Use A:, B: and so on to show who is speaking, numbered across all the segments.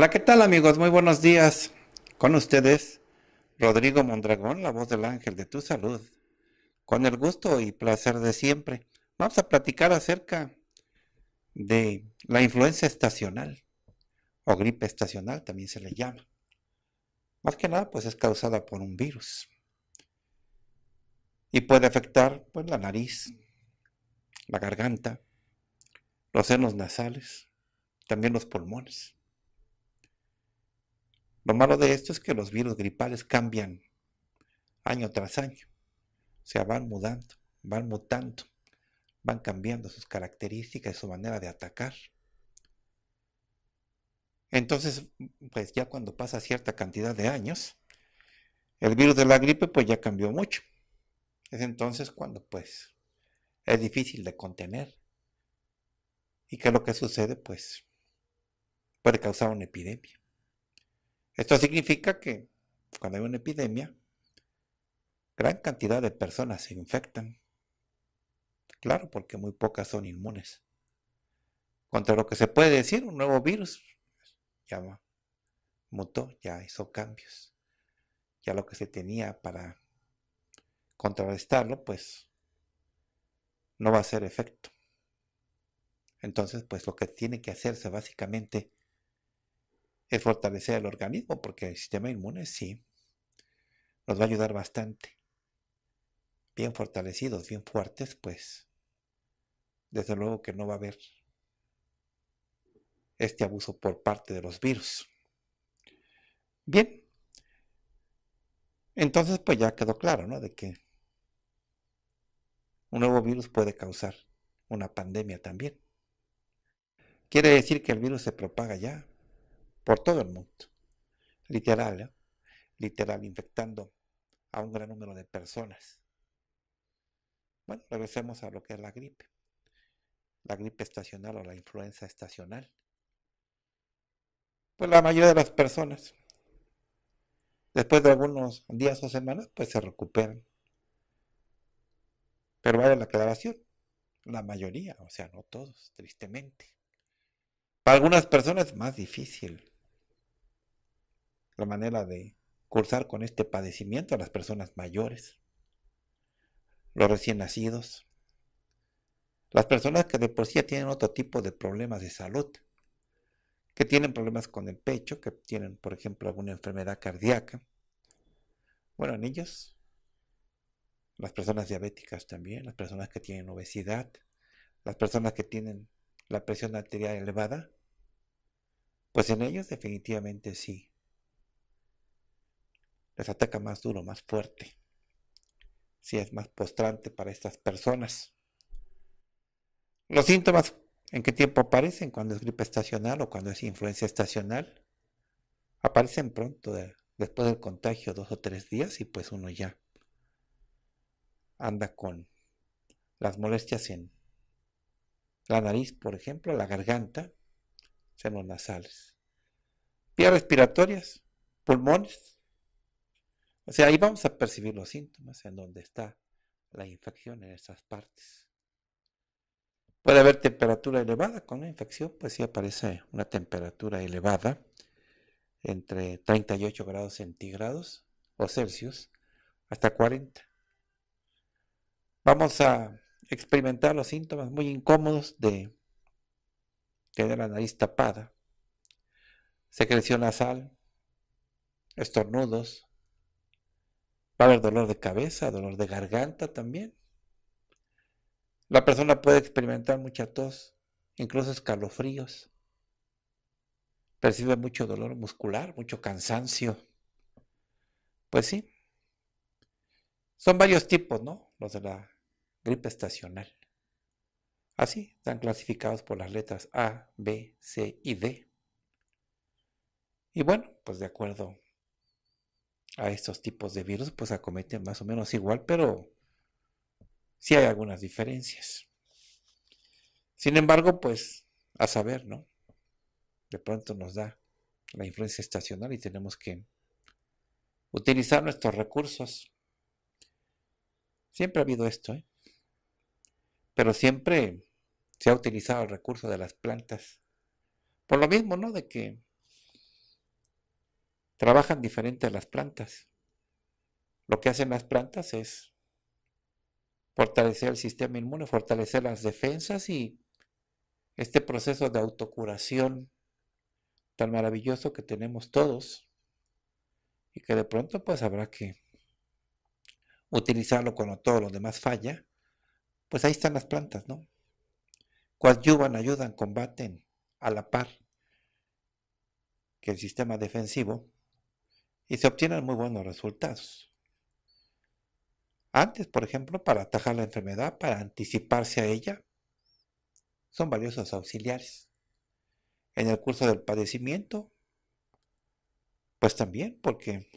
A: Hola, ¿qué tal amigos? Muy buenos días. Con ustedes, Rodrigo Mondragón, la voz del ángel de tu salud. Con el gusto y placer de siempre, vamos a platicar acerca de la influencia estacional o gripe estacional también se le llama. Más que nada, pues es causada por un virus y puede afectar pues, la nariz, la garganta, los senos nasales, también los pulmones. Lo malo de esto es que los virus gripales cambian año tras año. O sea, van mudando, van mutando, van cambiando sus características y su manera de atacar. Entonces, pues ya cuando pasa cierta cantidad de años, el virus de la gripe pues ya cambió mucho. Es entonces cuando pues es difícil de contener. ¿Y que lo que sucede? Pues puede causar una epidemia. Esto significa que cuando hay una epidemia, gran cantidad de personas se infectan. Claro, porque muy pocas son inmunes. Contra lo que se puede decir, un nuevo virus pues, ya mutó, ya hizo cambios. Ya lo que se tenía para contrarrestarlo, pues no va a ser efecto. Entonces, pues lo que tiene que hacerse básicamente es fortalecer el organismo, porque el sistema inmune sí nos va a ayudar bastante. Bien fortalecidos, bien fuertes, pues desde luego que no va a haber este abuso por parte de los virus. Bien, entonces pues ya quedó claro, ¿no? De que un nuevo virus puede causar una pandemia también. Quiere decir que el virus se propaga ya por todo el mundo. Literal, ¿eh? literal, infectando a un gran número de personas. Bueno, regresemos a lo que es la gripe. La gripe estacional o la influenza estacional. Pues la mayoría de las personas, después de algunos días o semanas, pues se recuperan. Pero vaya la aclaración, la mayoría, o sea, no todos, tristemente. Para algunas personas es más difícil manera de cursar con este padecimiento a las personas mayores, los recién nacidos, las personas que de por sí tienen otro tipo de problemas de salud, que tienen problemas con el pecho, que tienen, por ejemplo, alguna enfermedad cardíaca. Bueno, en ellos, las personas diabéticas también, las personas que tienen obesidad, las personas que tienen la presión arterial elevada, pues en ellos definitivamente sí les ataca más duro, más fuerte. Si es más postrante para estas personas. Los síntomas, ¿en qué tiempo aparecen? Cuando es gripe estacional o cuando es influencia estacional. Aparecen pronto, después del contagio, dos o tres días y pues uno ya anda con las molestias en la nariz, por ejemplo, la garganta, senos nasales, vías respiratorias, pulmones, o sea, ahí vamos a percibir los síntomas en donde está la infección en esas partes. Puede haber temperatura elevada con la infección, pues sí aparece una temperatura elevada entre 38 grados centígrados o Celsius hasta 40. Vamos a experimentar los síntomas muy incómodos de tener la nariz tapada, secreción nasal, estornudos, Va a haber dolor de cabeza, dolor de garganta también. La persona puede experimentar mucha tos, incluso escalofríos. Percibe mucho dolor muscular, mucho cansancio. Pues sí. Son varios tipos, ¿no? Los de la gripe estacional. Así están clasificados por las letras A, B, C y D. Y bueno, pues de acuerdo a estos tipos de virus, pues acometen más o menos igual, pero sí hay algunas diferencias. Sin embargo, pues a saber, ¿no? De pronto nos da la influencia estacional y tenemos que utilizar nuestros recursos. Siempre ha habido esto, ¿eh? Pero siempre se ha utilizado el recurso de las plantas. Por lo mismo, ¿no? De que trabajan diferente a las plantas. Lo que hacen las plantas es fortalecer el sistema inmune, fortalecer las defensas y este proceso de autocuración tan maravilloso que tenemos todos y que de pronto pues habrá que utilizarlo cuando todo lo demás falla, pues ahí están las plantas, ¿no? Coadyuvan, ayudan, combaten a la par que el sistema defensivo y se obtienen muy buenos resultados. Antes, por ejemplo, para atajar la enfermedad, para anticiparse a ella, son valiosos auxiliares. En el curso del padecimiento, pues también, porque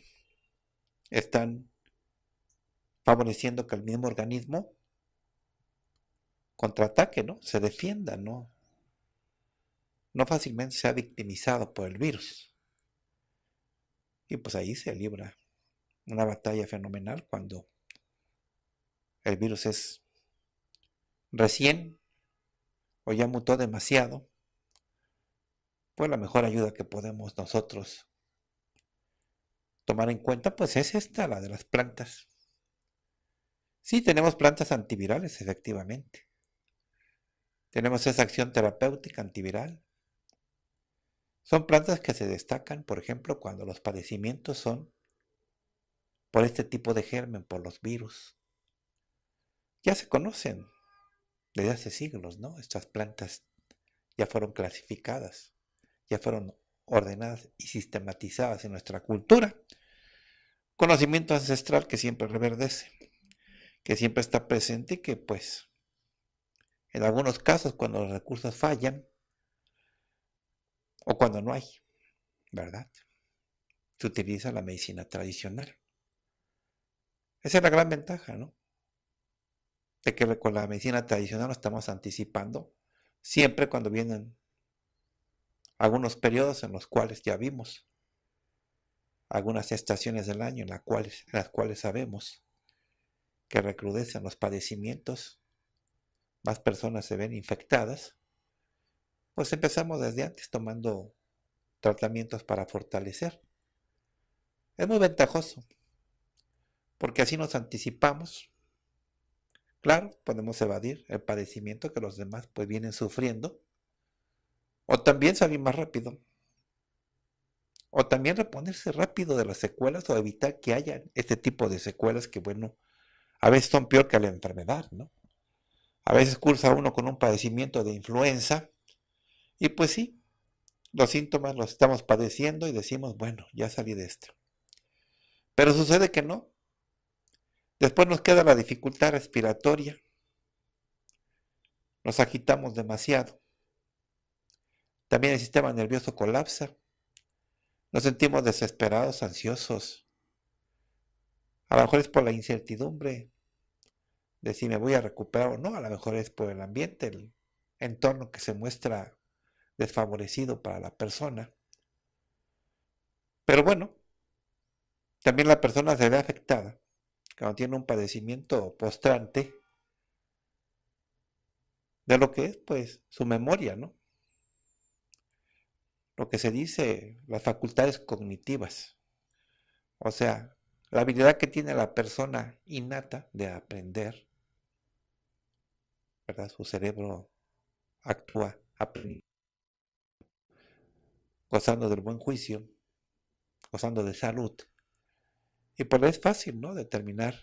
A: están favoreciendo que el mismo organismo contraataque, ¿no? Se defienda, ¿no? No fácilmente sea victimizado por el virus. Y pues ahí se libra una batalla fenomenal cuando el virus es recién o ya mutó demasiado, pues la mejor ayuda que podemos nosotros tomar en cuenta, pues es esta, la de las plantas. Sí, tenemos plantas antivirales, efectivamente. Tenemos esa acción terapéutica antiviral. Son plantas que se destacan, por ejemplo, cuando los padecimientos son por este tipo de germen, por los virus. Ya se conocen desde hace siglos, ¿no? Estas plantas ya fueron clasificadas, ya fueron ordenadas y sistematizadas en nuestra cultura. Conocimiento ancestral que siempre reverdece, que siempre está presente y que pues en algunos casos cuando los recursos fallan, o cuando no hay, ¿verdad? Se utiliza la medicina tradicional. Esa es la gran ventaja, ¿no? De que con la medicina tradicional nos estamos anticipando siempre cuando vienen algunos periodos en los cuales ya vimos algunas estaciones del año en las cuales, en las cuales sabemos que recrudecen los padecimientos, más personas se ven infectadas pues empezamos desde antes tomando tratamientos para fortalecer. Es muy ventajoso, porque así nos anticipamos. Claro, podemos evadir el padecimiento que los demás pues vienen sufriendo, o también salir más rápido, o también reponerse rápido de las secuelas o evitar que haya este tipo de secuelas que, bueno, a veces son peor que la enfermedad, ¿no? A veces cursa uno con un padecimiento de influenza y pues sí, los síntomas los estamos padeciendo y decimos, bueno, ya salí de esto. Pero sucede que no. Después nos queda la dificultad respiratoria. Nos agitamos demasiado. También el sistema nervioso colapsa. Nos sentimos desesperados, ansiosos. A lo mejor es por la incertidumbre de si me voy a recuperar o no. A lo mejor es por el ambiente, el entorno que se muestra desfavorecido para la persona. Pero bueno, también la persona se ve afectada cuando tiene un padecimiento postrante de lo que es pues su memoria, ¿no? Lo que se dice las facultades cognitivas. O sea, la habilidad que tiene la persona innata de aprender, ¿verdad? Su cerebro actúa aprendiendo gozando del buen juicio, gozando de salud. Y por pues, es fácil, ¿no? Determinar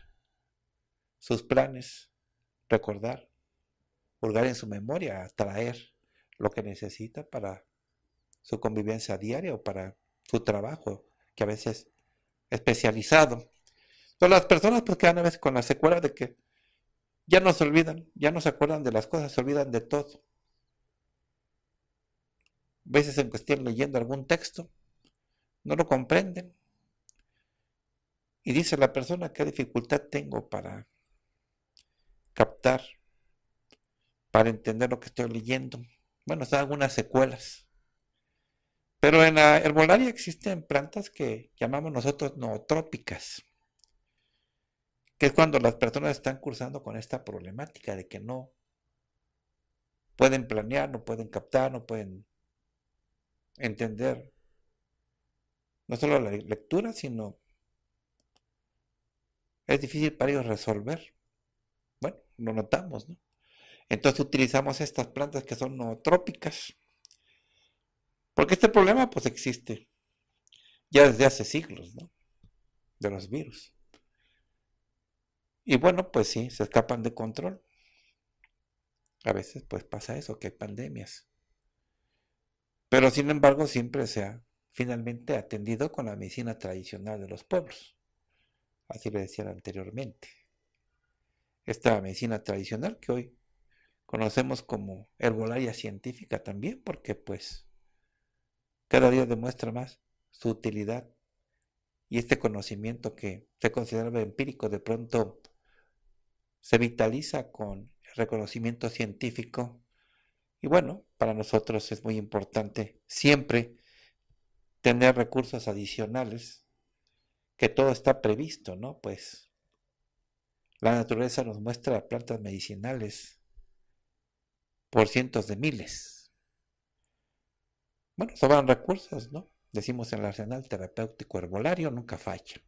A: sus planes, recordar, hurgar en su memoria, traer lo que necesita para su convivencia diaria o para su trabajo, que a veces es especializado. Entonces las personas pues quedan a veces con la secuela de que ya no se olvidan, ya no se acuerdan de las cosas, se olvidan de todo veces en que estén leyendo algún texto, no lo comprenden. Y dice la persona, ¿qué dificultad tengo para captar, para entender lo que estoy leyendo? Bueno, son algunas secuelas. Pero en la herbolaria existen plantas que llamamos nosotros nootrópicas, que es cuando las personas están cursando con esta problemática de que no pueden planear, no pueden captar, no pueden entender no solo la lectura, sino es difícil para ellos resolver. Bueno, lo notamos, ¿no? Entonces utilizamos estas plantas que son trópicas. Porque este problema pues existe ya desde hace siglos, ¿no? De los virus. Y bueno, pues sí, se escapan de control. A veces pues pasa eso, que hay pandemias. Pero sin embargo siempre se ha finalmente atendido con la medicina tradicional de los pueblos. Así le decía anteriormente. Esta medicina tradicional que hoy conocemos como herbolaria científica también, porque pues cada día demuestra más su utilidad y este conocimiento que se consideraba empírico de pronto se vitaliza con el reconocimiento científico y bueno, para nosotros es muy importante siempre tener recursos adicionales, que todo está previsto, ¿no? Pues la naturaleza nos muestra plantas medicinales por cientos de miles. Bueno, sobran recursos, ¿no? Decimos en el arsenal terapéutico herbolario, nunca falla.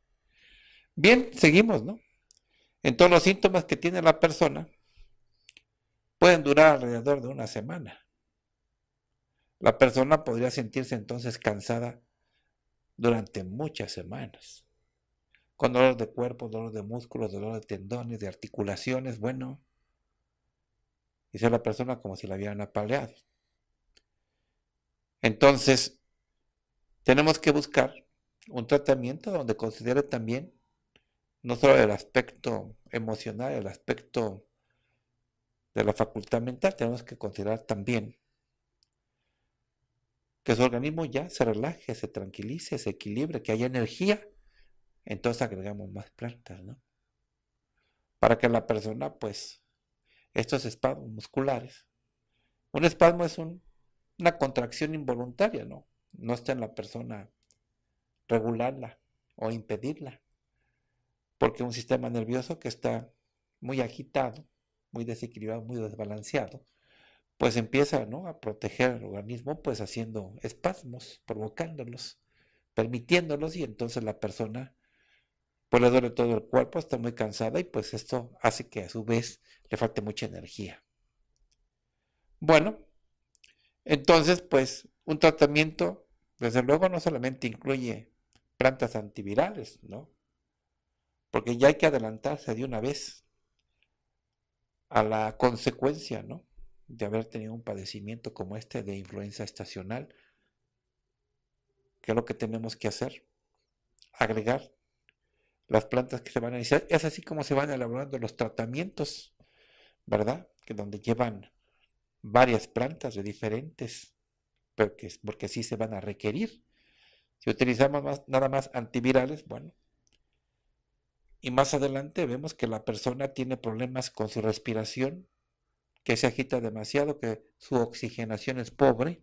A: Bien, seguimos, ¿no? En todos los síntomas que tiene la persona pueden durar alrededor de una semana. La persona podría sentirse entonces cansada durante muchas semanas, con dolor de cuerpo, dolor de músculos, dolor de tendones, de articulaciones, bueno, y ser la persona como si la hubieran apaleado. Entonces, tenemos que buscar un tratamiento donde considere también no solo el aspecto emocional, el aspecto de la facultad mental, tenemos que considerar también que su organismo ya se relaje, se tranquilice, se equilibre, que haya energía, entonces agregamos más plantas, ¿no? Para que la persona, pues, estos espasmos musculares, un espasmo es una contracción involuntaria, ¿no? No está en la persona regularla o impedirla, porque un sistema nervioso que está muy agitado, muy desequilibrado, muy desbalanceado, pues empieza ¿no? a proteger al organismo, pues haciendo espasmos, provocándolos, permitiéndolos y entonces la persona pues le duele todo el cuerpo, está muy cansada y pues esto hace que a su vez le falte mucha energía. Bueno, entonces pues un tratamiento desde luego no solamente incluye plantas antivirales, ¿no? Porque ya hay que adelantarse de una vez a la consecuencia, ¿no? de haber tenido un padecimiento como este de influenza estacional, ¿qué es lo que tenemos que hacer? Agregar las plantas que se van a iniciar. Es así como se van elaborando los tratamientos, ¿verdad? Que donde llevan varias plantas de diferentes, porque, porque sí se van a requerir. Si utilizamos nada más antivirales, bueno. Y más adelante vemos que la persona tiene problemas con su respiración, que se agita demasiado, que su oxigenación es pobre,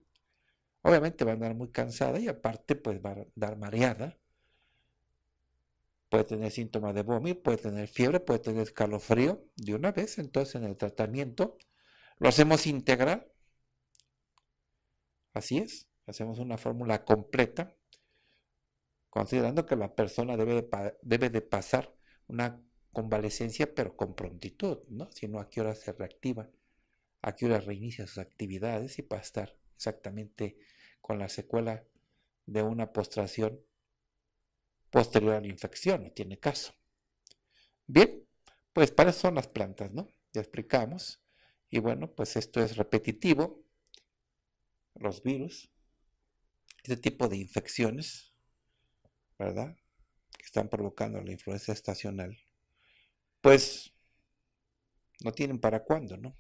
A: obviamente va a andar muy cansada y aparte pues va a dar mareada. Puede tener síntomas de vómito, puede tener fiebre, puede tener escalofrío. De una vez, entonces en el tratamiento lo hacemos integral. Así es, hacemos una fórmula completa, considerando que la persona debe de, debe de pasar una convalecencia, pero con prontitud, ¿no? Si no, ¿a qué hora se reactiva? a qué hora reinicia sus actividades y para estar exactamente con la secuela de una postración posterior a la infección, no tiene caso. Bien, pues para eso son las plantas, ¿no? Ya explicamos. Y bueno, pues esto es repetitivo. Los virus, este tipo de infecciones, ¿verdad? Que están provocando la influencia estacional, pues no tienen para cuándo, ¿no?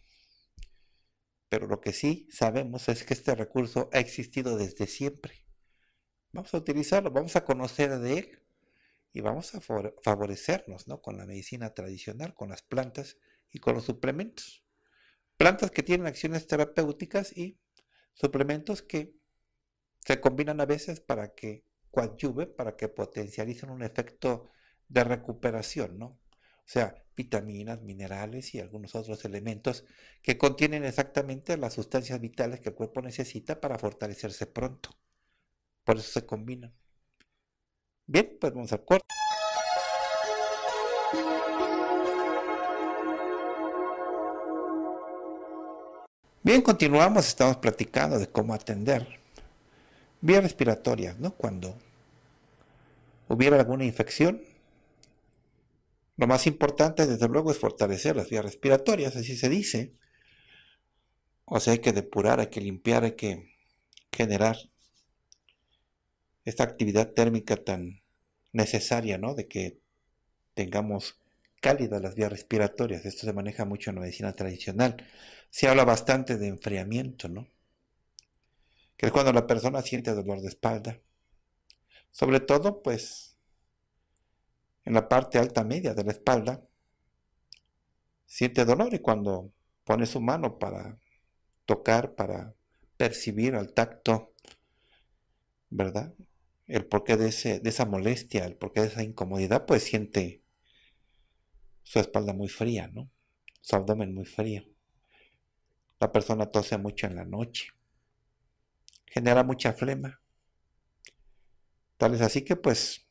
A: Pero lo que sí sabemos es que este recurso ha existido desde siempre. Vamos a utilizarlo, vamos a conocer de él y vamos a favorecernos ¿no? con la medicina tradicional, con las plantas y con los suplementos. Plantas que tienen acciones terapéuticas y suplementos que se combinan a veces para que coadyuven, para que potencialicen un efecto de recuperación, ¿no? O sea, vitaminas, minerales y algunos otros elementos que contienen exactamente las sustancias vitales que el cuerpo necesita para fortalecerse pronto. Por eso se combinan. Bien, pues vamos al cuarto. Bien, continuamos, estamos platicando de cómo atender vías respiratorias, ¿no? Cuando hubiera alguna infección, lo más importante, desde luego, es fortalecer las vías respiratorias, así se dice. O sea, hay que depurar, hay que limpiar, hay que generar esta actividad térmica tan necesaria, ¿no? De que tengamos cálidas las vías respiratorias. Esto se maneja mucho en la medicina tradicional. Se habla bastante de enfriamiento, ¿no? Que es cuando la persona siente dolor de espalda. Sobre todo, pues, en la parte alta media de la espalda, siente dolor y cuando pone su mano para tocar, para percibir al tacto, ¿verdad? El porqué de, ese, de esa molestia, el porqué de esa incomodidad, pues siente su espalda muy fría, ¿no? Su abdomen muy frío. La persona tose mucho en la noche. Genera mucha flema. Tal es así que pues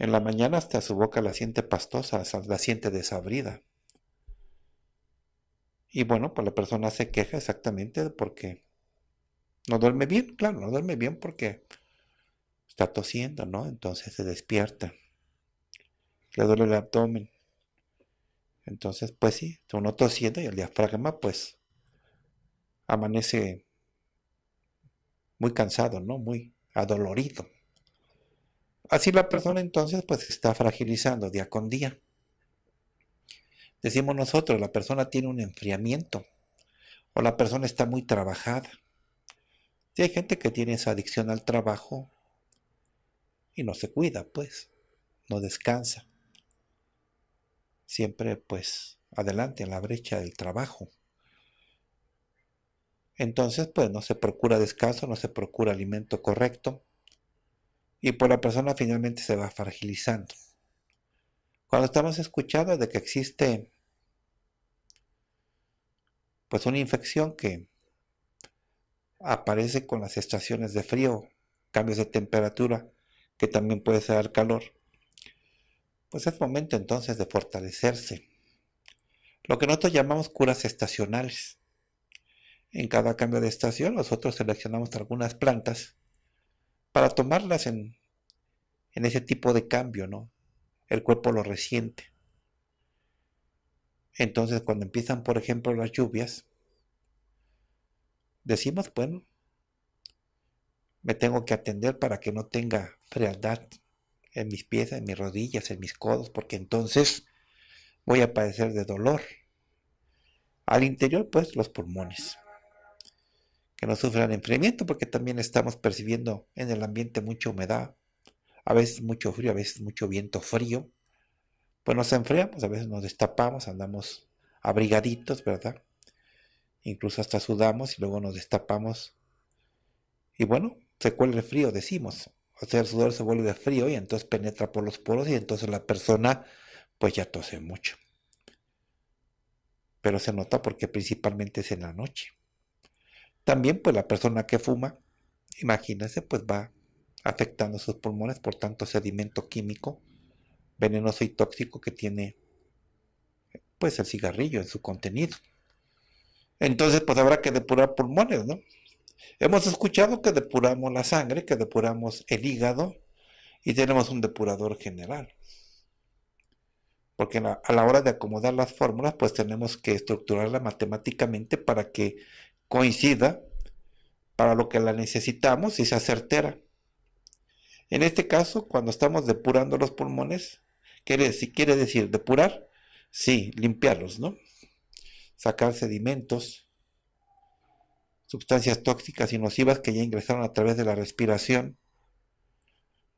A: en la mañana hasta su boca la siente pastosa, la siente desabrida. Y bueno, pues la persona se queja exactamente porque no duerme bien, claro, no duerme bien porque está tosiendo, ¿no? Entonces se despierta, le duele el abdomen. Entonces, pues sí, uno tosiendo y el diafragma, pues, amanece muy cansado, ¿no? Muy adolorido. Así la persona entonces pues está fragilizando día con día. Decimos nosotros, la persona tiene un enfriamiento o la persona está muy trabajada. Si hay gente que tiene esa adicción al trabajo y no se cuida, pues, no descansa. Siempre pues adelante en la brecha del trabajo. Entonces, pues no se procura descanso, no se procura alimento correcto y por la persona finalmente se va fragilizando. Cuando estamos escuchando de que existe pues una infección que aparece con las estaciones de frío, cambios de temperatura, que también puede ser calor, pues es momento entonces de fortalecerse. Lo que nosotros llamamos curas estacionales. En cada cambio de estación nosotros seleccionamos algunas plantas para tomarlas en, ese tipo de cambio, ¿no? El cuerpo lo resiente. Entonces, cuando empiezan, por ejemplo, las lluvias, decimos, bueno, me tengo que atender para que no tenga frialdad en mis pies, en mis rodillas, en mis codos, porque entonces voy a padecer de dolor. Al interior, pues, los pulmones que no sufran enfriamiento porque también estamos percibiendo en el ambiente mucha humedad, a veces mucho frío, a veces mucho viento frío. Pues nos enfriamos, a veces nos destapamos, andamos abrigaditos, ¿verdad? Incluso hasta sudamos y luego nos destapamos. Y bueno, se cuela el frío, decimos. O sea, el sudor se vuelve frío y entonces penetra por los poros y entonces la persona pues ya tose mucho. Pero se nota porque principalmente es en la noche. También pues la persona que fuma, imagínense, pues va afectando sus pulmones por tanto sedimento químico venenoso y tóxico que tiene pues el cigarrillo en su contenido. Entonces pues habrá que depurar pulmones, ¿no? Hemos escuchado que depuramos la sangre, que depuramos el hígado y tenemos un depurador general. Porque a la hora de acomodar las fórmulas, pues tenemos que estructurarla matemáticamente para que coincida para lo que la necesitamos y sea certera. En este caso, cuando estamos depurando los pulmones, si quiere decir depurar, sí, limpiarlos, ¿no? Sacar sedimentos, sustancias tóxicas y nocivas que ya ingresaron a través de la respiración.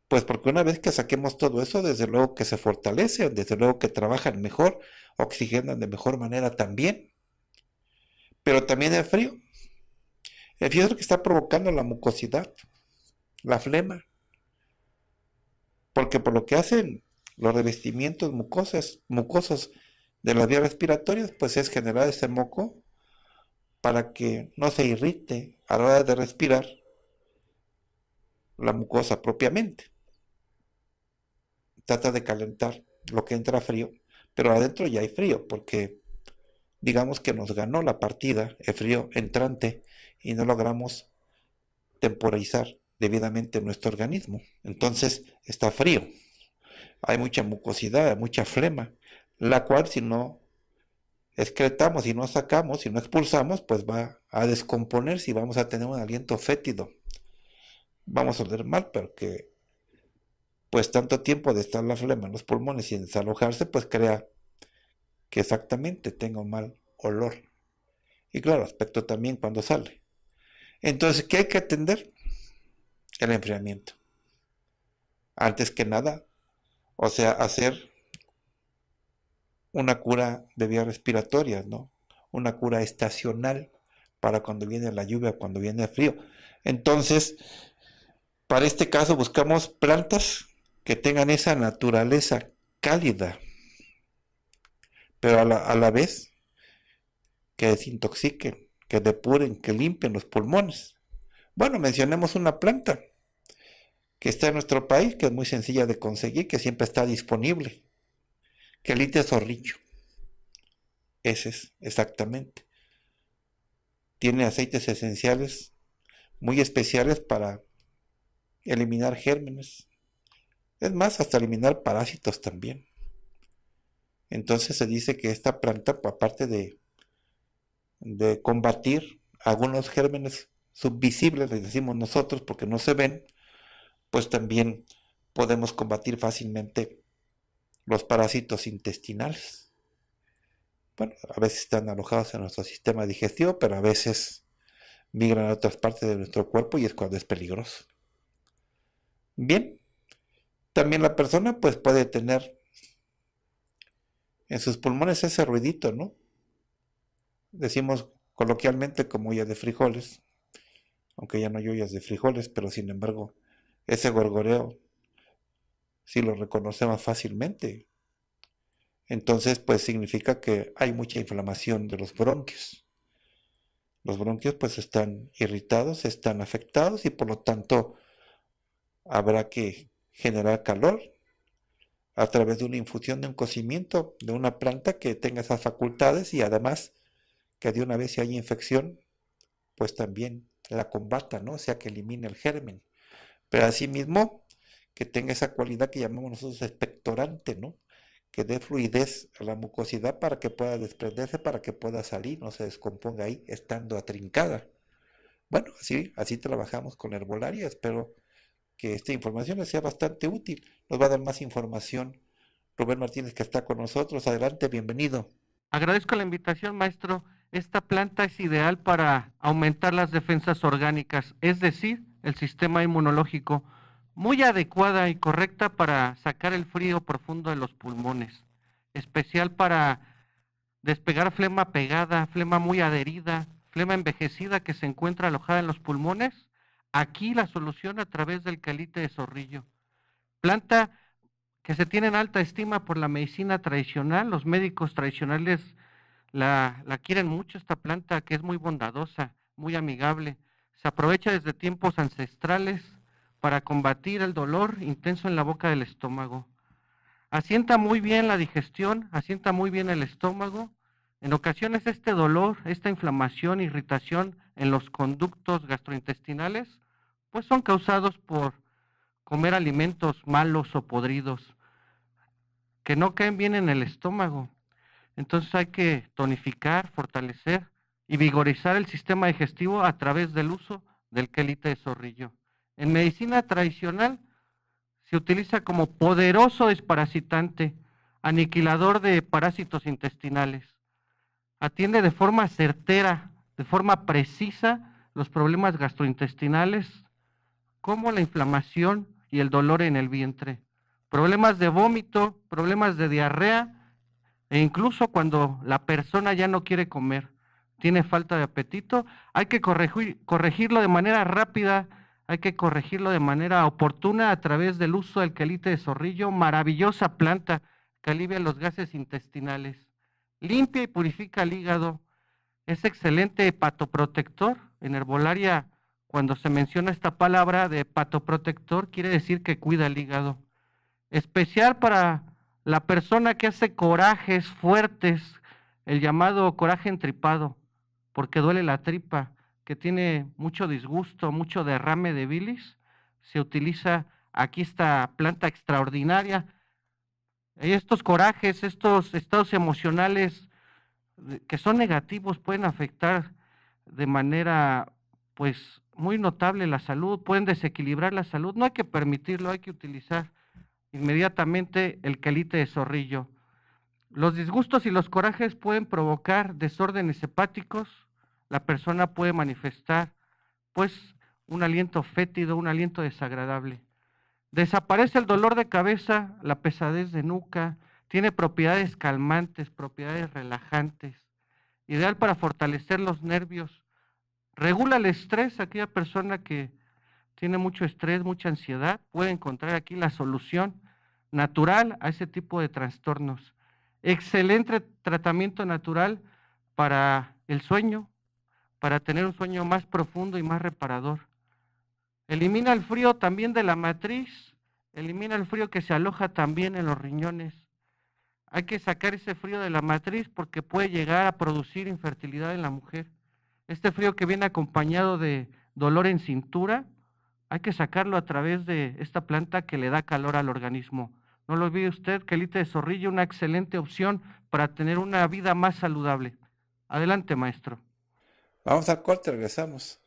A: Pues porque una vez que saquemos todo eso, desde luego que se fortalece, desde luego que trabajan mejor, oxigenan de mejor manera también. Pero también el frío. El que está provocando la mucosidad, la flema. Porque por lo que hacen los revestimientos mucosas, mucosos de las vías respiratorias, pues es generar ese moco para que no se irrite a la hora de respirar la mucosa propiamente. Trata de calentar lo que entra frío, pero adentro ya hay frío, porque digamos que nos ganó la partida el frío entrante y no logramos temporizar debidamente nuestro organismo. Entonces está frío, hay mucha mucosidad, hay mucha flema, la cual si no excretamos, si no sacamos, si no expulsamos, pues va a descomponerse y vamos a tener un aliento fétido. Vamos a oler mal, pero que pues tanto tiempo de estar la flema en los pulmones y desalojarse, pues crea que exactamente tengo mal olor. Y claro, aspecto también cuando sale. Entonces, ¿qué hay que atender? El enfriamiento. Antes que nada, o sea, hacer una cura de vía respiratoria, ¿no? Una cura estacional para cuando viene la lluvia, cuando viene el frío. Entonces, para este caso buscamos plantas que tengan esa naturaleza cálida, pero a la, a la vez que desintoxiquen que depuren, que limpien los pulmones. Bueno, mencionemos una planta que está en nuestro país, que es muy sencilla de conseguir, que siempre está disponible, que elite zorrillo. Ese es, exactamente. Tiene aceites esenciales muy especiales para eliminar gérmenes. Es más, hasta eliminar parásitos también. Entonces se dice que esta planta, aparte de de combatir algunos gérmenes subvisibles, les decimos nosotros porque no se ven, pues también podemos combatir fácilmente los parásitos intestinales. Bueno, a veces están alojados en nuestro sistema digestivo, pero a veces migran a otras partes de nuestro cuerpo y es cuando es peligroso. Bien, también la persona pues puede tener en sus pulmones ese ruidito, ¿no? decimos coloquialmente como olla de frijoles, aunque ya no hay ollas de frijoles, pero sin embargo, ese gorgoreo si lo reconocemos fácilmente. Entonces, pues significa que hay mucha inflamación de los bronquios. Los bronquios pues están irritados, están afectados y por lo tanto habrá que generar calor a través de una infusión, de un cocimiento, de una planta que tenga esas facultades y además que de una vez si hay infección, pues también la combata, ¿no? O sea, que elimine el germen. Pero asimismo, que tenga esa cualidad que llamamos nosotros expectorante, ¿no? Que dé fluidez a la mucosidad para que pueda desprenderse, para que pueda salir, no se descomponga ahí estando atrincada. Bueno, así, así trabajamos con herbolaria. Espero que esta información les sea bastante útil. Nos va a dar más información Rubén Martínez que está con nosotros. Adelante, bienvenido.
B: Agradezco la invitación, maestro. Esta planta es ideal para aumentar las defensas orgánicas, es decir, el sistema inmunológico, muy adecuada y correcta para sacar el frío profundo de los pulmones, especial para despegar flema pegada, flema muy adherida, flema envejecida que se encuentra alojada en los pulmones. Aquí la solución a través del calite de zorrillo. Planta que se tiene en alta estima por la medicina tradicional, los médicos tradicionales la, quieren mucho esta planta que es muy bondadosa, muy amigable. Se aprovecha desde tiempos ancestrales para combatir el dolor intenso en la boca del estómago. Asienta muy bien la digestión, asienta muy bien el estómago. En ocasiones este dolor, esta inflamación, irritación en los conductos gastrointestinales, pues son causados por comer alimentos malos o podridos, que no caen bien en el estómago. Entonces hay que tonificar, fortalecer y vigorizar el sistema digestivo a través del uso del quelite de zorrillo. En medicina tradicional se utiliza como poderoso desparasitante, aniquilador de parásitos intestinales. Atiende de forma certera, de forma precisa, los problemas gastrointestinales, como la inflamación y el dolor en el vientre, problemas de vómito, problemas de diarrea e incluso cuando la persona ya no quiere comer, tiene falta de apetito, hay que corregirlo de manera rápida, hay que corregirlo de manera oportuna a través del uso del calite de zorrillo, maravillosa planta que alivia los gases intestinales, limpia y purifica el hígado, es excelente hepatoprotector. En herbolaria, cuando se menciona esta palabra de hepatoprotector, quiere decir que cuida el hígado. Especial para la persona que hace corajes fuertes, el llamado coraje entripado, porque duele la tripa, que tiene mucho disgusto, mucho derrame de bilis, se utiliza aquí esta planta extraordinaria. Estos corajes, estos estados emocionales que son negativos pueden afectar de manera pues muy notable la salud, pueden desequilibrar la salud, no hay que permitirlo, hay que utilizar inmediatamente el calite de zorrillo. Los disgustos y los corajes pueden provocar desórdenes hepáticos. La persona puede manifestar, pues, un aliento fétido, un aliento desagradable. Desaparece el dolor de cabeza, la pesadez de nuca, tiene propiedades calmantes, propiedades relajantes, ideal para fortalecer los nervios, regula el estrés, aquella persona que tiene mucho estrés, mucha ansiedad, puede encontrar aquí la solución natural a ese tipo de trastornos. Excelente tratamiento natural para el sueño, para tener un sueño más profundo y más reparador. Elimina el frío también de la matriz, elimina el frío que se aloja también en los riñones. Hay que sacar ese frío de la matriz porque puede llegar a producir infertilidad en la mujer. Este frío que viene acompañado de dolor en cintura, hay que sacarlo a través de esta planta que le da calor al organismo. No lo olvide usted, que Kelita de zorrillo, una excelente opción para tener una vida más saludable. Adelante, maestro.
A: Vamos al corte, regresamos.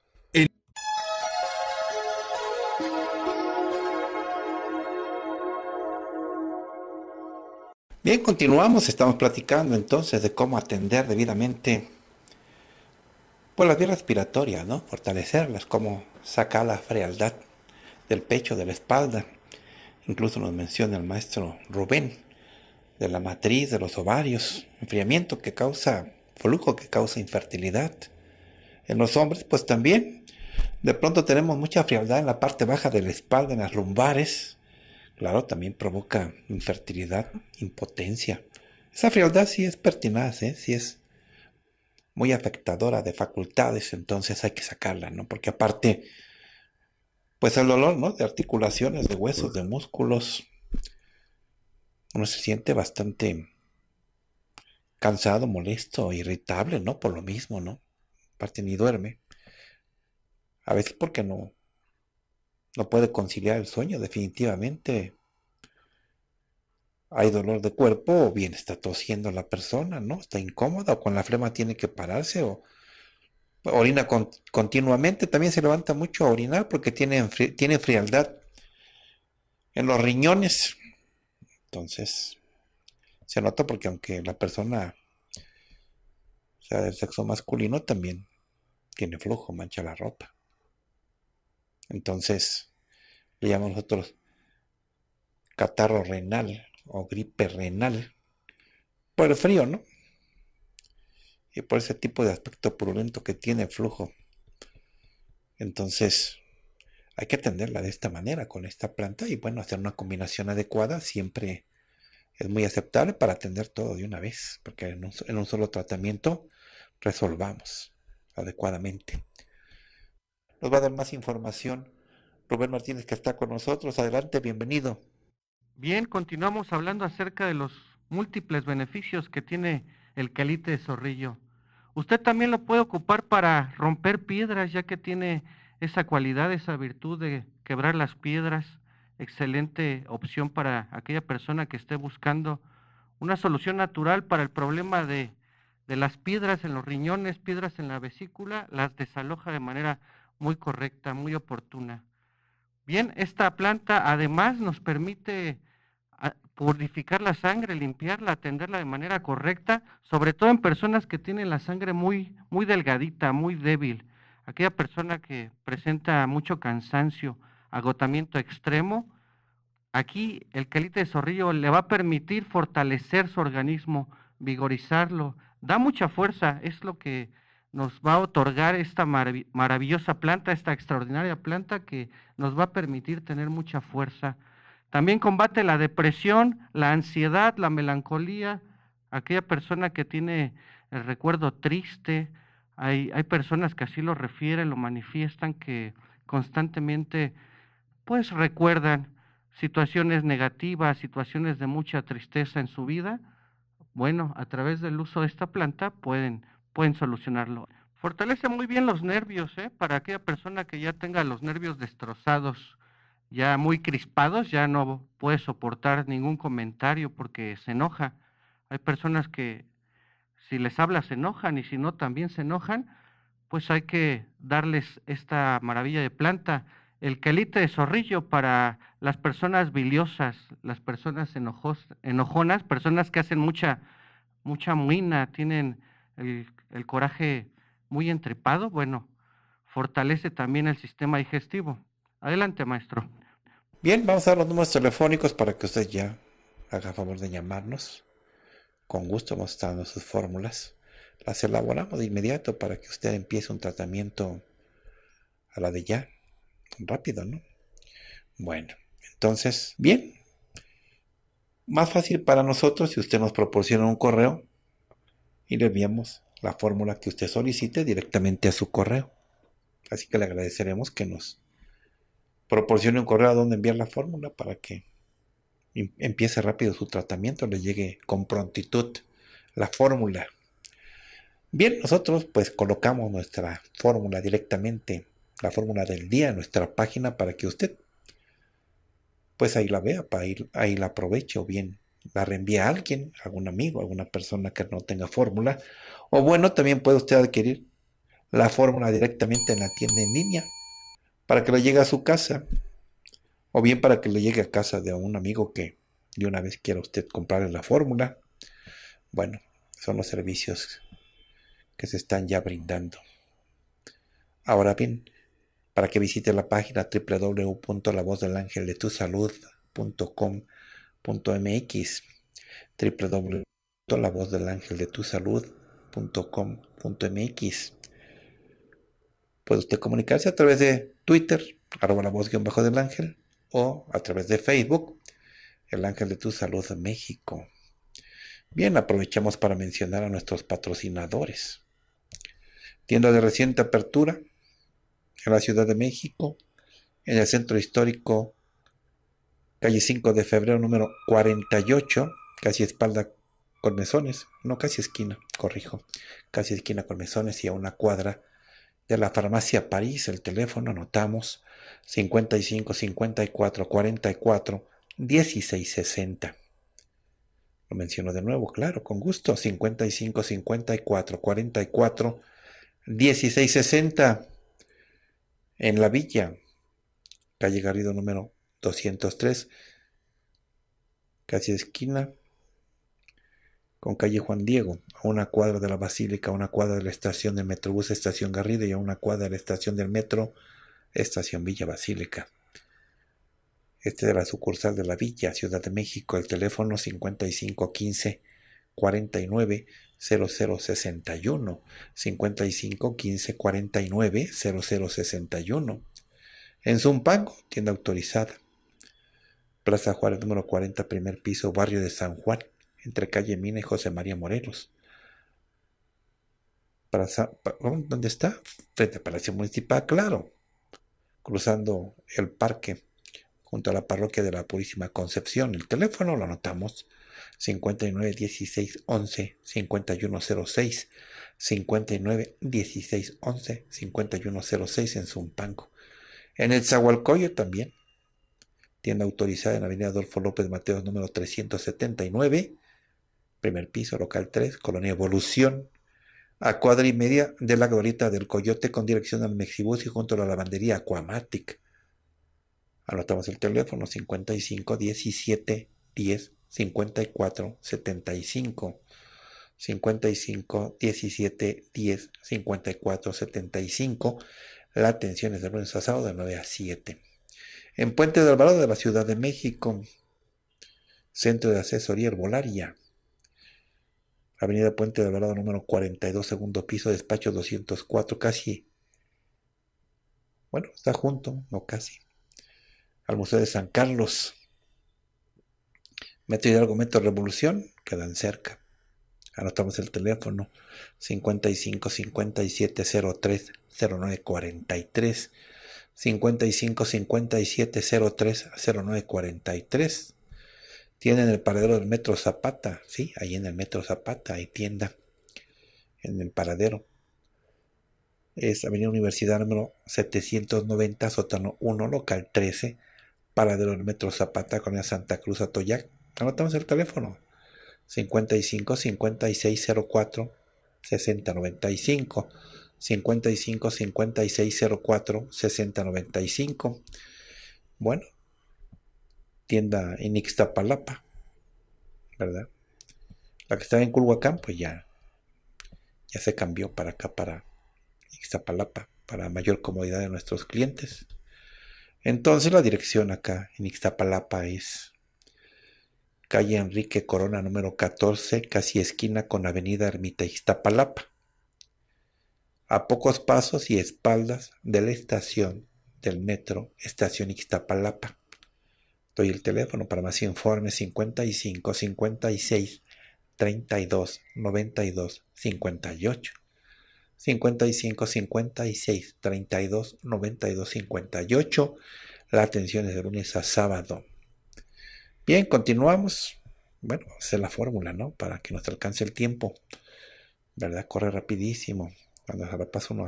A: Bien, continuamos, estamos platicando entonces de cómo atender debidamente pues las vías respiratorias, ¿no? Fortalecerlas, cómo sacar la frialdad del pecho, de la espalda. Incluso nos menciona el maestro Rubén de la matriz, de los ovarios, enfriamiento que causa flujo, que causa infertilidad. En los hombres, pues también, de pronto tenemos mucha frialdad en la parte baja de la espalda, en las lumbares. Claro, también provoca infertilidad, impotencia. Esa frialdad sí es pertinaz, ¿eh? es muy afectadora de facultades, entonces hay que sacarla, ¿no? Porque aparte pues el dolor, ¿no? De articulaciones, de huesos, de músculos. Uno se siente bastante cansado, molesto, irritable, ¿no? Por lo mismo, ¿no? Aparte ni duerme. A veces porque no, no puede conciliar el sueño, definitivamente. Hay dolor de cuerpo o bien está tosiendo la persona, ¿no? Está incómoda o con la flema tiene que pararse o orina continuamente, también se levanta mucho a orinar porque tiene, tiene frialdad en los riñones. Entonces, se nota porque aunque la persona sea del sexo masculino, también tiene flujo, mancha la ropa. Entonces, le llamamos nosotros catarro renal o gripe renal por el frío, ¿no? y por ese tipo de aspecto purulento que tiene el flujo. Entonces, hay que atenderla de esta manera con esta planta y bueno, hacer una combinación adecuada siempre es muy aceptable para atender todo de una vez, porque en un, solo tratamiento resolvamos adecuadamente. Nos va a dar más información Rubén Martínez que está con nosotros. Adelante, bienvenido.
B: Bien, continuamos hablando acerca de los múltiples beneficios que tiene el calite de zorrillo. Usted también lo puede ocupar para romper piedras, ya que tiene esa cualidad, esa virtud de quebrar las piedras. Excelente opción para aquella persona que esté buscando una solución natural para el problema de, de las piedras en los riñones, piedras en la vesícula, las desaloja de manera muy correcta, muy oportuna. Bien, esta planta además nos permite purificar la sangre, limpiarla, atenderla de manera correcta, sobre todo en personas que tienen la sangre muy, muy delgadita, muy débil, aquella persona que presenta mucho cansancio, agotamiento extremo, aquí el calite de zorrillo le va a permitir fortalecer su organismo, vigorizarlo, da mucha fuerza, es lo que nos va a otorgar esta maravillosa planta, esta extraordinaria planta que nos va a permitir tener mucha fuerza también combate la depresión, la ansiedad, la melancolía, aquella persona que tiene el recuerdo triste. Hay, hay personas que así lo refieren, lo manifiestan, que constantemente pues recuerdan situaciones negativas, situaciones de mucha tristeza en su vida. Bueno, a través del uso de esta planta pueden, pueden solucionarlo. Fortalece muy bien los nervios, ¿eh? para aquella persona que ya tenga los nervios destrozados ya muy crispados, ya no puede soportar ningún comentario porque se enoja. Hay personas que si les hablas se enojan y si no también se enojan, pues hay que darles esta maravilla de planta, el quelite de zorrillo para las personas biliosas, las personas enojonas, personas que hacen mucha, mucha muina, tienen el, el coraje muy entrepado, bueno, fortalece también el sistema digestivo. Adelante, maestro.
A: Bien, vamos a dar los números telefónicos para que usted ya haga favor de llamarnos. Con gusto mostrando sus fórmulas. Las elaboramos de inmediato para que usted empiece un tratamiento a la de ya. Rápido, ¿no? Bueno, entonces, bien. Más fácil para nosotros si usted nos proporciona un correo y le enviamos la fórmula que usted solicite directamente a su correo. Así que le agradeceremos que nos proporcione un correo a donde enviar la fórmula para que em-, empiece rápido su tratamiento, le llegue con prontitud la fórmula. Bien, nosotros pues colocamos nuestra fórmula directamente, la fórmula del día en nuestra página para que usted pues ahí la vea, para ahí la aproveche o bien la reenvía a alguien, algún amigo, alguna persona que no tenga fórmula. O bueno, también puede usted adquirir la fórmula directamente en la tienda en línea para que le llegue a su casa, o bien para que le llegue a casa de un amigo que de una vez quiera usted comprarle la fórmula. Bueno, son los servicios que se están ya brindando. Ahora bien, para que visite la página www.lavozdelangeldetusalud.com.mx www.lavozdelangeldetusalud.com.mx Puede usted comunicarse a través de Twitter, arroba la voz guión bajo del ángel, o a través de Facebook, el ángel de tu salud México. Bien, aprovechamos para mencionar a nuestros patrocinadores. Tienda de reciente apertura en la Ciudad de México, en el centro histórico, calle 5 de febrero número 48, casi espalda con mesones, no casi esquina, corrijo, casi esquina con y a una cuadra de la farmacia París el teléfono, anotamos 55 54 44 16 60. Lo menciono de nuevo, claro, con gusto. 55 54 44 16 60 en la villa, calle Garrido número 203, casi esquina con calle Juan Diego, a una cuadra de la Basílica, a una cuadra de la estación del Metrobús Estación Garrido y a una cuadra de la estación del Metro Estación Villa Basílica. Este de la sucursal de la Villa, Ciudad de México, el teléfono 5515 49 0061 55 15 49 0061 en Zumpango, tienda autorizada Plaza Juárez número 40, primer piso, barrio de San Juan entre calle Mina y José María Morelos. ¿Dónde está? Frente a Palacio Municipal, claro. Cruzando el parque junto a la parroquia de la Purísima Concepción. El teléfono lo anotamos. 59 16 11 5106 59 16 11 51 en Zumpanco. En el Zahualcoyo también. Tienda autorizada en la avenida Adolfo López Mateos número 379 primer piso, local 3, colonia Evolución, a cuadra y media de la glorieta del Coyote con dirección al Mexibus y junto a la lavandería Aquamatic. Anotamos el teléfono 55 17 10 54 75. 55 17 10 54 75. La atención es de lunes a sábado de 9 a 7. En Puente de Alvarado de la Ciudad de México, Centro de Asesoría Herbolaria Avenida Puente de Alvarado número 42, segundo piso, despacho 204, casi. Bueno, está junto, no casi. Al Museo de San Carlos. Metro y Argumento Revolución, quedan cerca. Anotamos el teléfono 55 57 03 09 43 55 57 03 09 43 tienen el paradero del Metro Zapata, sí, ahí en el Metro Zapata hay tienda en el paradero. Es Avenida Universidad número 790, sótano 1, local 13, paradero del Metro Zapata, con la Santa Cruz Atoyac. Anotamos el teléfono 55 5604 6095 55 5604 6095. Bueno, tienda en Ixtapalapa, ¿verdad? La que estaba en Culhuacán, pues ya, ya se cambió para acá, para Ixtapalapa, para mayor comodidad de nuestros clientes. Entonces la dirección acá en Ixtapalapa es calle Enrique Corona número 14, casi esquina con avenida Ermita Ixtapalapa. A pocos pasos y espaldas de la estación del metro, estación Ixtapalapa. Doy el teléfono para más informes 55 56 32 92 58. 55 56 32 92 58. La atención es de lunes a sábado. Bien, continuamos. Bueno, esa la fórmula, ¿no? Para que nos alcance el tiempo. ¿Verdad? Corre rapidísimo. Cuando se pasa uno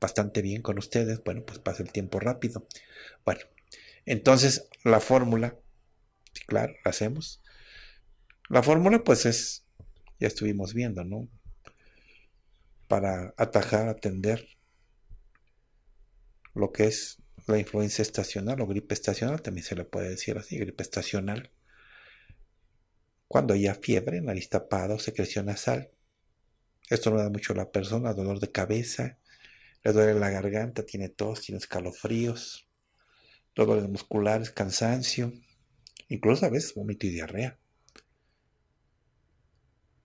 A: bastante bien con ustedes, bueno, pues pasa el tiempo rápido. Bueno, entonces, la fórmula, claro, la hacemos. La fórmula, pues es, ya estuvimos viendo, ¿no? Para atajar, atender lo que es la influencia estacional o gripe estacional, también se le puede decir así, gripe estacional. Cuando haya fiebre, nariz tapado, secreción nasal. Esto no da mucho a la persona, dolor de cabeza, le duele la garganta, tiene tos, tiene escalofríos, dolores musculares, cansancio, incluso a veces vómito y diarrea.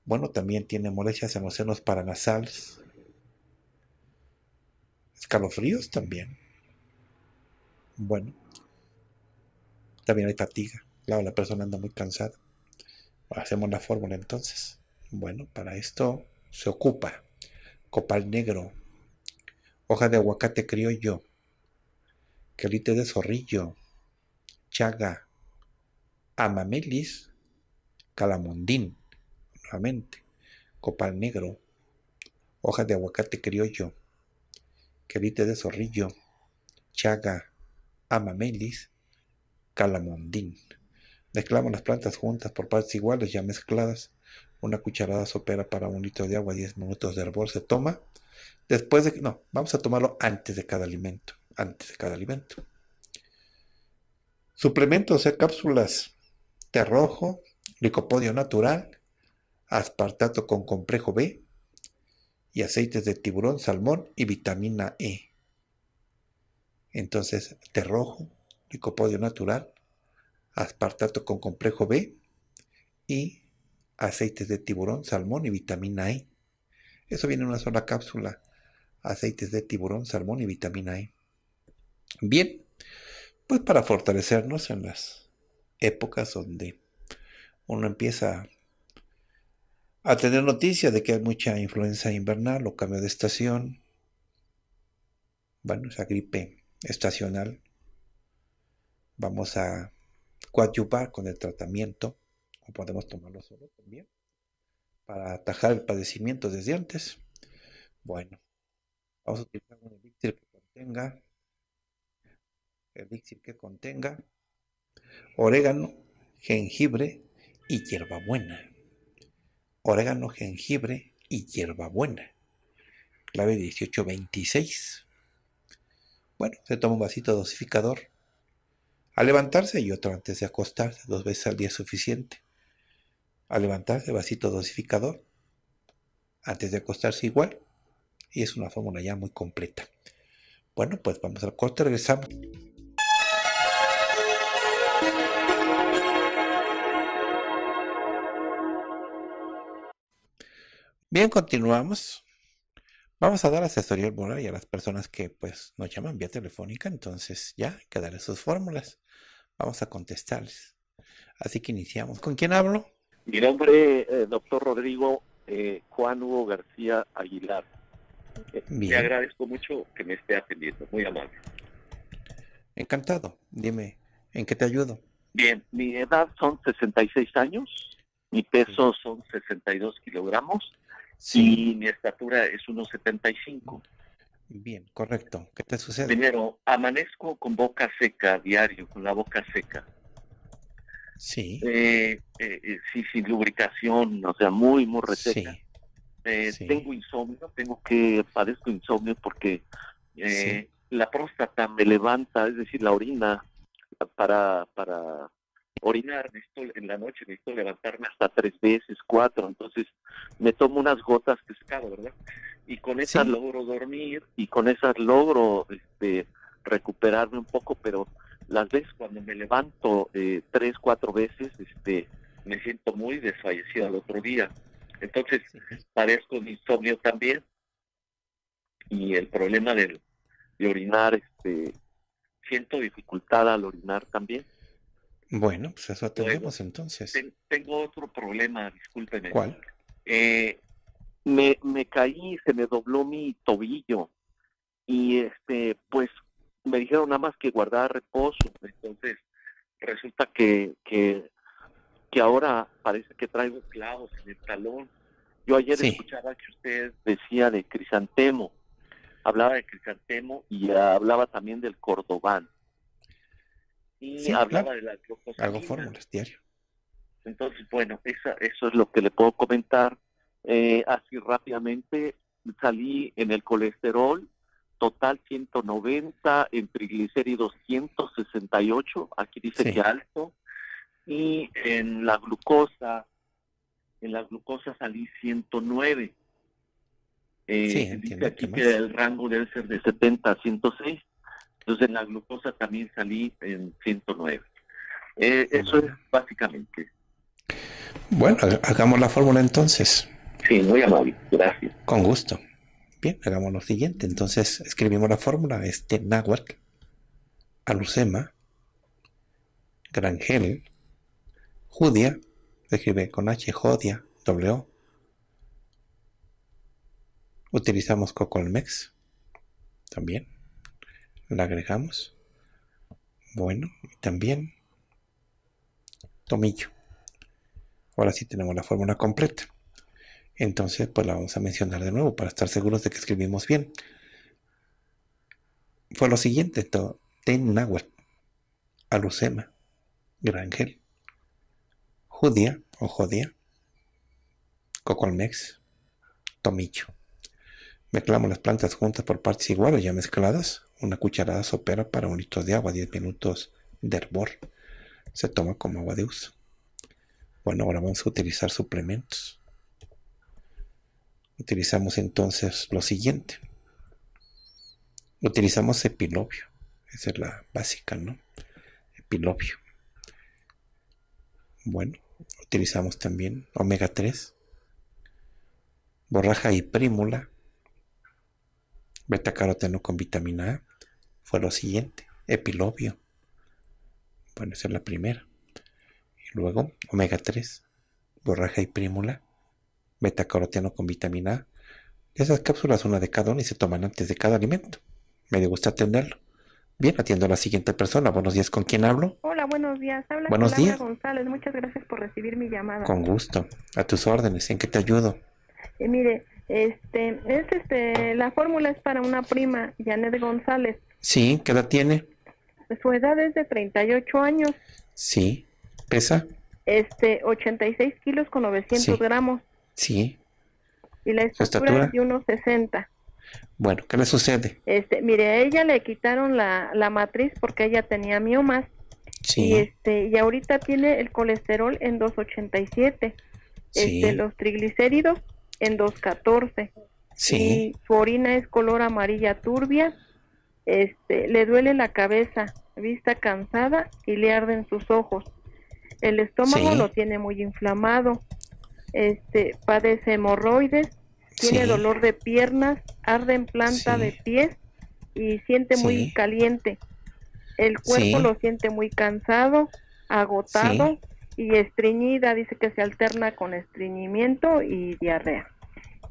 A: Bueno, también tiene molestias en los senos paranasales, escalofríos también. Bueno, también hay fatiga. Claro, la persona anda muy cansada. Hacemos la fórmula entonces. Bueno, para esto se ocupa copal negro, hoja de aguacate criollo, querite de zorrillo, chaga, amamelis, calamondín, nuevamente, copal negro, hoja de aguacate criollo, querite de zorrillo, chaga, amamelis, calamondín. Mezclamos las plantas juntas por partes iguales ya mezcladas. Una cucharada sopera para un litro de agua, 10 minutos de hervor se toma. Después de que, no, vamos a tomarlo antes de cada alimento antes de cada alimento. Suplementos sea cápsulas de rojo, licopodio natural, aspartato con complejo B y aceites de tiburón, salmón y vitamina E. Entonces, té rojo, licopodio natural, aspartato con complejo B y aceites de tiburón, salmón y vitamina E. Eso viene en una sola cápsula. Aceites de tiburón, salmón y vitamina E. Bien, pues para fortalecernos en las épocas donde uno empieza a tener noticias de que hay mucha influenza invernal o cambio de estación, bueno, esa gripe estacional, vamos a coadyuvar con el tratamiento, o podemos tomarlo solo también, para atajar el padecimiento desde antes. Bueno, vamos a utilizar un elixir que contenga elixir que contenga orégano, jengibre y hierbabuena. Orégano, jengibre y hierbabuena. Clave 1826. Bueno, se toma un vasito dosificador. a levantarse y otro antes de acostarse, dos veces al día suficiente. a levantarse, vasito dosificador. Antes de acostarse igual. Y es una fórmula ya muy completa. Bueno, pues vamos al corte, regresamos. Bien, continuamos. Vamos a dar asesoría al y a las personas que pues nos llaman vía telefónica, entonces ya, que darle sus fórmulas. Vamos a contestarles. Así que iniciamos. ¿Con quién hablo? Mi
C: nombre es eh, doctor Rodrigo eh, Juan Hugo García Aguilar. Eh, agradezco mucho que me esté atendiendo, muy amable.
A: Encantado. Dime, ¿en qué te ayudo?
C: Bien, mi edad son 66 años, mi peso son 62 kilogramos Sí. mi estatura es 1,75.
A: Bien, correcto. ¿Qué te sucede?
C: Primero, amanezco con boca seca diario, con la boca seca. Sí. Eh, eh, eh sí, sin lubricación, o sea, muy, muy reseca. Sí. Eh, tengo insomnio, tengo que, padezco insomnio porque la próstata me levanta, es decir, la orina para, para orinar, en la noche, necesito levantarme hasta tres veces, cuatro, entonces me tomo unas gotas que ¿verdad? Y con esas logro dormir y con esas logro este, recuperarme un poco, pero las veces cuando me levanto eh, tres, cuatro veces, este, me siento muy desfallecido al otro día. Entonces, parezco un insomnio también. Y el problema de orinar, este, siento dificultad al orinar también.
A: Bueno, pues eso atendemos entonces.
C: tengo otro problema, discúlpeme. ¿Cuál? Eh, me, caí, se me dobló mi tobillo y este, pues me dijeron nada más que guardar reposo. Entonces, resulta que, que, ahora parece que traigo clavos en el talón. Yo ayer escuchaba que usted decía de crisantemo, hablaba de crisantemo y hablaba también del cordobán
A: y hablaba de la glucosa Algo fórmulas diario.
C: Entonces, bueno, eso es lo que le puedo comentar. Eh, así rápidamente salí en el colesterol, total 190, en triglicéridos 168, aquí dice que alto, y en la glucosa, en la glucosa salí 109. Eh, sí, dice aquí que el rango debe ser de 70 a 106. Entonces la glucosa también salí en 109. Eh, eso es básicamente.
D: Bueno,
A: hagamos la fórmula entonces. Sí, muy amable, gracias. Con gusto. Bien, hagamos lo siguiente. Entonces escribimos la fórmula, este náhuatl, alucema, grangel, judia, escribe con H, jodia, W. Utilizamos cocolmex también la agregamos. Bueno, y también tomillo. Ahora sí tenemos la fórmula completa. Entonces, pues la vamos a mencionar de nuevo para estar seguros de que escribimos bien. Fue lo siguiente, ten, náhuatl, Alucema, Grangel, judía o Jodia, Cocolmex, Tomillo. Mezclamos las plantas juntas por partes iguales ya mezcladas. Una cucharada sopera para un litro de agua, 10 minutos de hervor. Se toma como agua de uso. Bueno, ahora vamos a utilizar suplementos. Utilizamos entonces lo siguiente. Utilizamos epilobio, Esa es la básica, ¿no? Epilobio. Bueno, utilizamos también omega 3, borraja y prímula, betacaroteno con vitamina A fue lo siguiente, epilobio. Bueno, esa es la primera. Y luego, omega 3, borraja y prímula, betacaroteno con vitamina A. Esas cápsulas, una de cada una y se toman antes de cada alimento. Me gusta atenderlo. Bien, atiendo a la siguiente persona. Buenos días, ¿con quién hablo?
D: Hola, buenos días. Habla buenos días. González. Muchas gracias por recibir mi llamada. Con
A: gusto. A tus órdenes. ¿En qué te ayudo?
D: Eh, mire, este, este, la fórmula es para una prima, Janet González.
A: Sí, ¿qué edad tiene?
D: Su edad es de 38 años.
A: Sí, ¿pesa?
D: Este, 86 kilos con 900 gramos. Sí. Y la estatura, es de unos 60.
A: Bueno, ¿qué le sucede?
D: Este, mire, a ella le quitaron la, matriz porque ella tenía miomas. Sí. Y, este, y ahorita tiene el colesterol en 287. Este, Los triglicéridos en 214. Sí. su orina es color amarilla turbia. Este, le duele la cabeza, vista cansada y le arden sus ojos. El estómago lo tiene muy inflamado. Este, padece hemorroides, tiene dolor de piernas, arde en planta de pies y siente muy caliente. El cuerpo lo siente muy cansado, agotado y estreñida, dice que se alterna con estreñimiento y diarrea.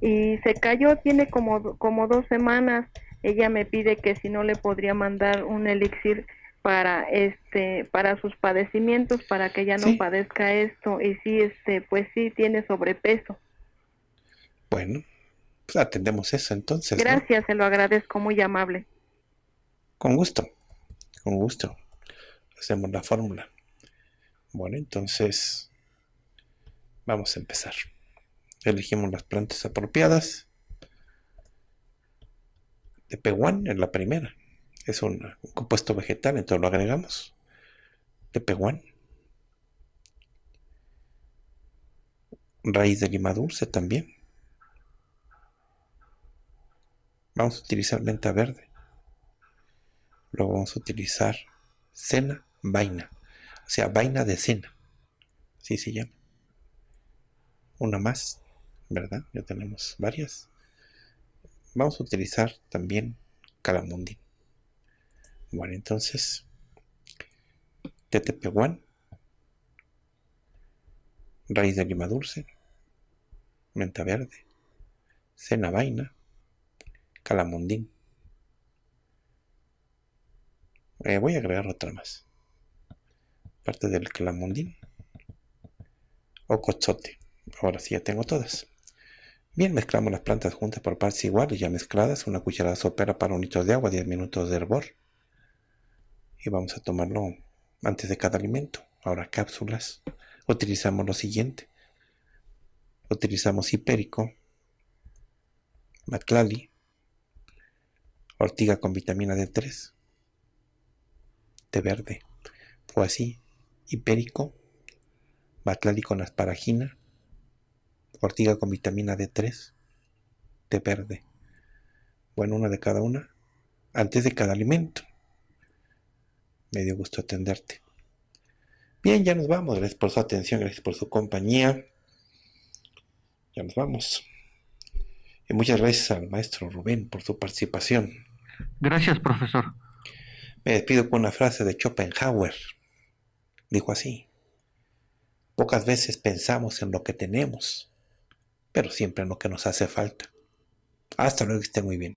D: Y se cayó, tiene como, como dos semanas, ella me pide que si no le podría mandar un elixir para este para sus padecimientos para que ya no padezca esto y sí este pues sí tiene sobrepeso
A: bueno pues atendemos eso entonces
D: gracias se lo agradezco muy amable
A: con gusto con gusto hacemos la fórmula bueno, entonces vamos a empezar. Elegimos las plantas apropiadas. De peguán es la primera. Es un, compuesto vegetal, entonces lo agregamos. De peguán Raíz de lima dulce también. Vamos a utilizar lenta verde. Luego vamos a utilizar cena, vaina o sea, vaina de cena. Sí se llama. Una más, ¿verdad? Ya tenemos varias. Vamos a utilizar también calamundín. Bueno, entonces, TTP1, raíz de lima dulce, menta verde, cena vaina, calamundín. Eh, voy a agregar otra más parte del clamundín o cochote. Ahora sí, ya tengo todas. Bien, mezclamos las plantas juntas por partes iguales, ya mezcladas, una cucharada sopera para un litro de agua, 10 minutos de hervor. Y vamos a tomarlo antes de cada alimento. Ahora cápsulas. Utilizamos lo siguiente. Utilizamos hipérico, matlali, ortiga con vitamina D3, té verde. Fue pues así hipérico, batlali con asparagina, ortiga con vitamina D3, té verde. Bueno, una de cada una, antes de cada alimento. Me dio gusto atenderte. Bien, ya nos vamos. Gracias por su atención, gracias por su compañía. Ya nos vamos. Y muchas gracias al maestro Rubén por su participación.
B: Gracias, profesor.
A: Me despido con una frase de Schopenhauer. Dijo así, pocas veces pensamos en lo que tenemos, pero siempre en lo que nos hace falta. Hasta luego, que esté muy bien.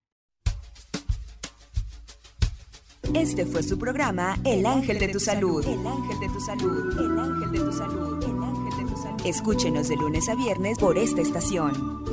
D: Este fue su programa El Ángel de tu Salud. El Ángel de tu Salud. El Ángel de tu Salud. El Ángel de tu Salud. Escúchenos de lunes a viernes por esta estación.